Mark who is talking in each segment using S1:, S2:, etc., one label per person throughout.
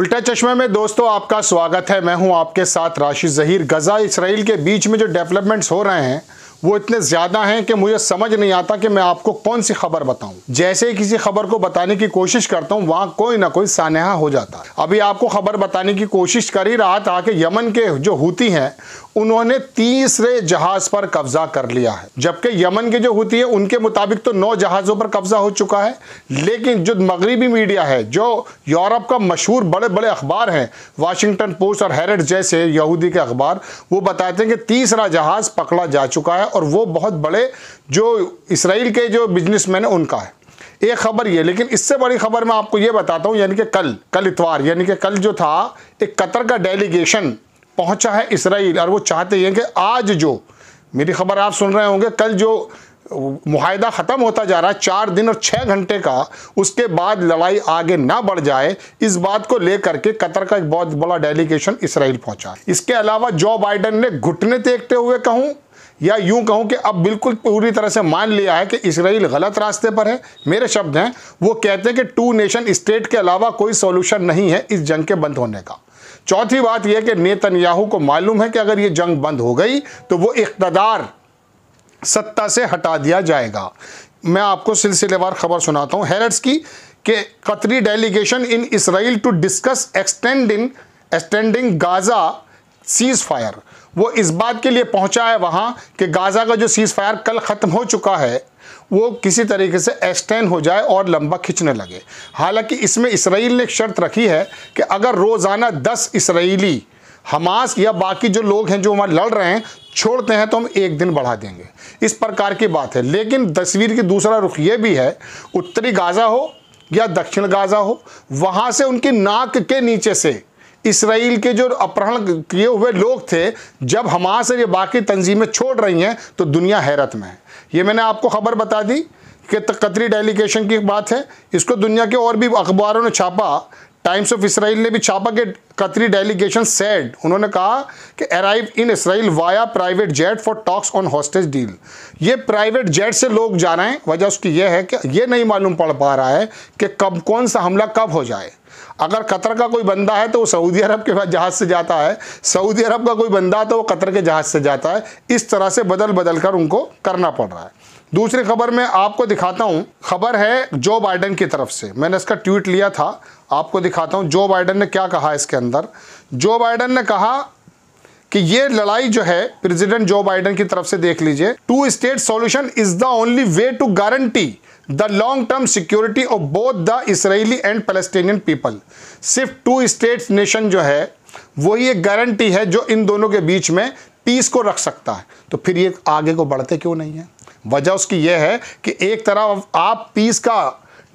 S1: उल्टा चश्मे में दोस्तों आपका स्वागत है मैं हूं आपके साथ राशि जहीर गज़ा इसराइल के बीच में जो डेवलपमेंट्स हो रहे हैं वो इतने ज़्यादा हैं कि मुझे समझ नहीं आता कि मैं आपको कौन सी खबर बताऊं जैसे ही किसी खबर को बताने की कोशिश करता हूं वहाँ कोई ना कोई सानहा हो जाता है अभी आपको खबर बताने की कोशिश कर ही रहा था कि यमन के जो हुती हैं उन्होंने तीसरे जहाज पर कब्जा कर लिया है जबकि यमन के जो होती है उनके मुताबिक तो नौ जहाज़ों पर कब्जा हो चुका है लेकिन जो मगरबी मीडिया है जो यूरोप का मशहूर बड़े बड़े अखबार हैं वाशिंगटन पोस्ट और हेरट जैसे यहूदी के अखबार वो बताते हैं कि तीसरा जहाज़ पकड़ा जा चुका है और वो बहुत बड़े जो इसराइल के जो बिजनेसमैन है उनका है एक खबर ये लेकिन इससे बड़ी खबर मैं आपको ये बताता हूँ यानी कि कल कल इतवार यानी कि कल जो था एक कतर का डेलीगेशन पहुंचा है इसराइल और वो चाहते हैं कि आज जो मेरी खबर आप सुन रहे होंगे कल जो माहिदा ख़त्म होता जा रहा है चार दिन और छः घंटे का उसके बाद लड़ाई आगे ना बढ़ जाए इस बात को लेकर के कतर का एक बहुत बड़ा डेलीगेशन इसराइल पहुंचा इसके अलावा जो बाइडन ने घुटने देखते हुए कहूँ या यूं कहूं कि अब बिल्कुल पूरी तरह से मान लिया है कि इसराइल गलत रास्ते पर है मेरे शब्द हैं वो कहते हैं कि टू नेशन स्टेट के अलावा कोई सॉल्यूशन नहीं है इस जंग के बंद होने का चौथी बात यह कि नेतन्याहू को मालूम है कि अगर ये जंग बंद हो गई तो वो इकतदार सत्ता से हटा दिया जाएगा मैं आपको सिलसिलेवार खबर सुनाता हूं हेरट्स की कि Qatari delegation in Israel to discuss extending extending Gaza ceasefire वो इस बात के लिए पहुंचा है वहाँ कि गाज़ा का जो सीज़ फायर कल ख़त्म हो चुका है वो किसी तरीके से एक्सटेंड हो जाए और लंबा खिंचने लगे हालांकि इसमें इसराइल ने एक शर्त रखी है कि अगर रोज़ाना दस इसराइली हमास या बाकी जो लोग हैं जो वहाँ लड़ रहे हैं छोड़ते हैं तो हम एक दिन बढ़ा देंगे इस प्रकार की बात है लेकिन तस्वीर की दूसरा रुख ये भी है उत्तरी गाज़ा हो या दक्षिण गाज़ा हो वहाँ से उनकी नाक के नीचे से इसराइल के जो अपहरण किए हुए लोग थे जब हमास और ये बाकी तंजीमें छोड़ रही हैं तो दुनिया हैरत में है ये मैंने आपको खबर बता दी कि कतरी डेलीगेशन की बात है इसको दुनिया के और भी अखबारों ने छापा टाइम्स ऑफ इसराइल ने भी छापा कि कतरी डेलीगेशन सेड उन्होंने कहा कि arrive in Israel via private jet for talks on hostage deal ये प्राइवेट जेट से लोग जा रहे हैं वजह उसकी यह है कि ये नहीं मालूम पड़ पा रहा है कि कब कौन सा हमला कब हो जाए अगर कतर का कोई बंदा है तो वो सऊदी अरब के पास जहाज़ से जाता है सऊदी अरब का कोई बंदा तो वो कतर के जहाज़ से जाता है इस तरह से बदल बदल कर उनको करना पड़ रहा है दूसरी खबर मैं आपको दिखाता हूँ खबर है जो बाइडन की तरफ से मैंने इसका ट्वीट लिया था आपको दिखाता हूँ जो बाइडन ने क्या कहा इसके अंदर जो बाइडन ने कहा कि ये लड़ाई जो है प्रेसिडेंट जो बाइडन की तरफ से देख लीजिए two state solution is the only way to guarantee the long term security of both the Israeli and Palestinian people सिर्फ टू स्टेट्स नेशन जो है वही एक गारंटी है जो इन दोनों के बीच में पीस को रख सकता है तो फिर ये आगे को बढ़ते क्यों नहीं है वजह उसकी यह है कि एक तरफ आप पीस का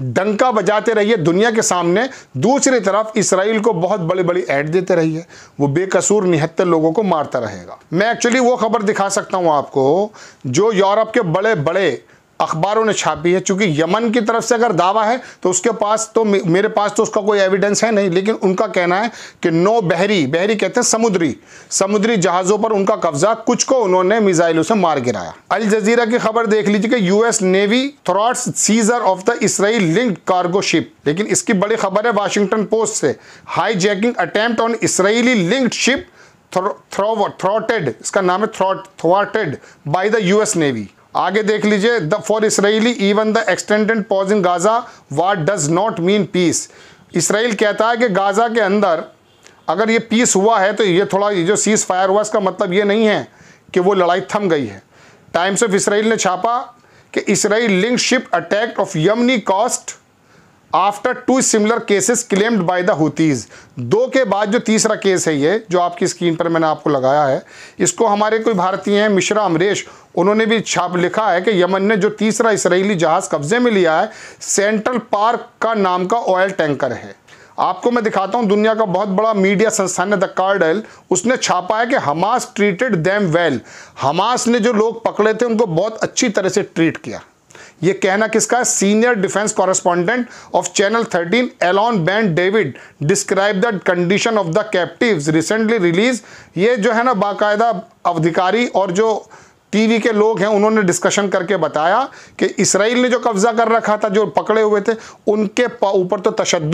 S1: डंका बजाते रहिए दुनिया के सामने दूसरी तरफ इसराइल को बहुत बड़ी बड़ी ऐड देते रहिए वो बेकसूर निहत्तर लोगों को मारता रहेगा मैं एक्चुअली वो खबर दिखा सकता हूँ आपको जो यूरोप के बड़े बड़े अखबारों ने छापी है चूंकि यमन की तरफ से अगर दावा है तो उसके पास तो मेरे पास तो उसका कोई एविडेंस है नहीं लेकिन उनका कहना है कि नौ बहरी बहरी कहते हैं समुद्री समुद्री जहाज़ों पर उनका कब्जा कुछ को उन्होंने मिसाइलों से मार गिराया अल जजीरा की खबर देख लीजिए कि US navy thwart seizure of the Israel linked cargo ship लेकिन इसकी बड़ी खबर है वाशिंगटन पोस्ट से hijacking attempt on Israeli linked ship thwarted इसका नाम है thwarted by the US navy आगे देख लीजिए the for Israeli even the extended pause in Gaza what does not mean peace Israel कहता है कि गाज़ा के अंदर अगर ये पीस हुआ है तो ये थोड़ा ये जो सीज़ फायर हुआ इसका मतलब ये नहीं है कि वो लड़ाई थम गई है टाइम्स ऑफ इसराइल ने छापा कि Israel link ship attack off Yemeni coast after two similar cases claimed by the Houthis दो के बाद जो तीसरा केस है ये जो आपकी स्क्रीन पर मैंने आपको लगाया है इसको हमारे कोई भारतीय हैं मिश्रा अमरेश उन्होंने भी छाप लिखा है कि यमन ने जो तीसरा इसराइली जहाज़ कब्जे में लिया है सेंट्रल पार्क का नाम का ऑयल टैंकर है आपको मैं दिखाता हूं दुनिया का बहुत बड़ा मीडिया संस्थान है द कार्डल उसने छापा है कि Hamas treated them well Hamas ने जो लोग पकड़े थे उनको बहुत अच्छी तरह से ट्रीट किया ये कहना किसका senior defence correspondent of channel 13 Alon Ben David describe the condition of the captives recently release ये जो है ना बाकायदा अधिकारी और जो टीवी के लोग हैं उन्होंने डिस्कशन करके बताया कि इसराइल ने जो कब्ज़ा कर रखा था जो पकड़े हुए थे उनके ऊपर तो तशद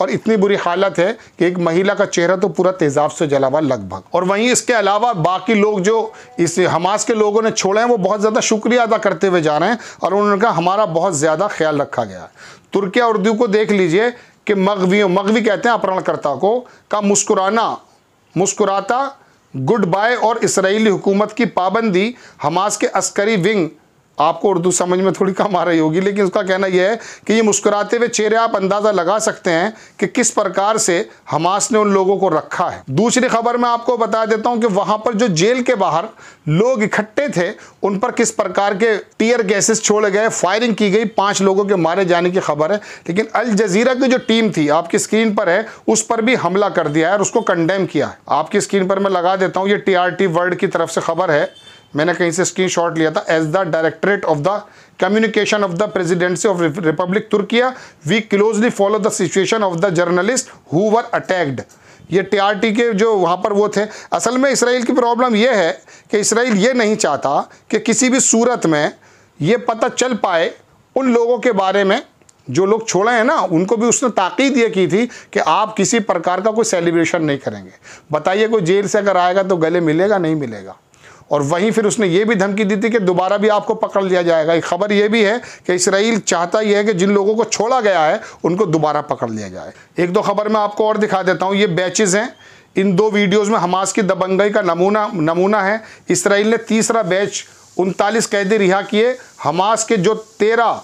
S1: और इतनी बुरी हालत है कि एक महिला का चेहरा तो पूरा तेजाब से जला हुआ लगभग और वहीं इसके अलावा बाकी लोग जो इस हमास के लोगों ने छोड़े हैं वो बहुत ज़्यादा शुक्रिया अदा करते हुए जा रहे हैं और उन्होंने कहा हमारा बहुत ज़्यादा ख्याल रखा गया तुर्किया उर्दू को देख लीजिए कि मगवियों मगवी कहते हैं अपहरणकर्ता को का मुस्कुराना मुस्कुराता गुड बाय और इसराइली हुकूमत की पाबंदी हमास के अस्करी विंग आपको उर्दू समझ में थोड़ी कम आ रही होगी लेकिन उसका कहना यह है कि ये मुस्कुराते हुए चेहरे आप अंदाज़ा लगा सकते हैं कि किस प्रकार से हमास ने उन लोगों को रखा है दूसरी खबर मैं आपको बता देता हूँ कि वहां पर जो जेल के बाहर लोग इकट्ठे थे उन पर किस प्रकार के टीयर गैसेस छोड़े गए फायरिंग की गई पांच लोगों के मारे जाने की खबर है लेकिन अल जजीरा की जो टीम थी आपकी स्क्रीन पर है उस पर भी हमला कर दिया है और उसको कंडेम किया है आपकी स्क्रीन पर मैं लगा देता हूँ ये टी वर्ल्ड की तरफ से खबर है मैंने कहीं से स्क्रीनशॉट लिया था as the directorate of the communication of the presidency of republic Turkiye we closely follow the situation of the journalist who were attacked ये टीआरटी के जो वहाँ पर वो थे असल में इसराइल की प्रॉब्लम ये है कि इसराइल ये नहीं चाहता कि किसी भी सूरत में ये पता चल पाए उन लोगों के बारे में जो लोग छोड़े हैं ना उनको भी उसने ताकीद ये की थी कि आप किसी प्रकार का कोई सेलिब्रेशन नहीं करेंगे बताइए कोई जेल से अगर आएगा तो गले मिलेगा नहीं मिलेगा और वहीं फिर उसने ये भी धमकी दी थी कि दोबारा भी आपको पकड़ लिया जाएगा एक खबर यह भी है कि इसराइल चाहता यह है कि जिन लोगों को छोड़ा गया है उनको दोबारा पकड़ लिया जाए एक दो खबर मैं आपको और दिखा देता हूँ ये बैचेज़ हैं इन दो वीडियोस में हमास की दबंगई का नमूना नमूना है इसराइल ने तीसरा बैच उनतालीस कैदी रिहा किए हमास के जो तेरह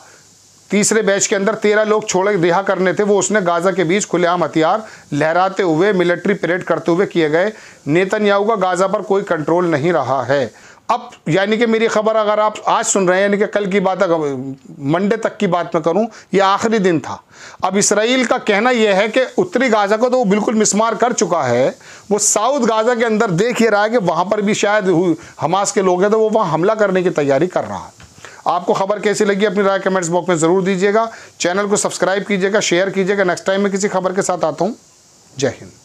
S1: तीसरे बैच के अंदर तेरह लोग छोड़े रिहा करने थे वो उसने गाजा के बीच खुलेआम हथियार लहराते हुए मिलिट्री परेड करते हुए किए गए नेतन्याहू का गाजा पर कोई कंट्रोल नहीं रहा है अब यानी कि मेरी खबर अगर आप आज सुन रहे हैं यानी कि कल की बात अगर मंडे तक की बात मैं करूं ये आखिरी दिन था अब इसराइल का कहना यह है कि उत्तरी गाज़ा को तो वो बिल्कुल मिसमार कर चुका है वो साउथ गाज़ा के अंदर देख ही रहा है कि वहाँ पर भी शायद हमास के लोग हैं तो वो वहाँ हमला करने की तैयारी कर रहा है आपको खबर कैसी लगी अपनी राय कमेंट्स बॉक्स में ज़रूर दीजिएगा चैनल को सब्सक्राइब कीजिएगा शेयर कीजिएगा नेक्स्ट टाइम में किसी खबर के साथ आता हूँ जय हिंद